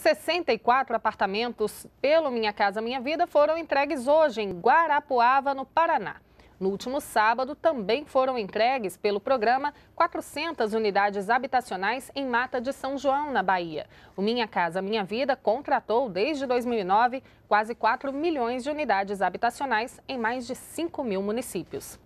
64 apartamentos pelo Minha Casa Minha Vida foram entregues hoje em Guarapuava, no Paraná. No último sábado, também foram entregues pelo programa 400 unidades habitacionais em Mata de São João, na Bahia. O Minha Casa Minha Vida contratou, desde 2009, quase 4 milhões de unidades habitacionais em mais de 5 mil municípios.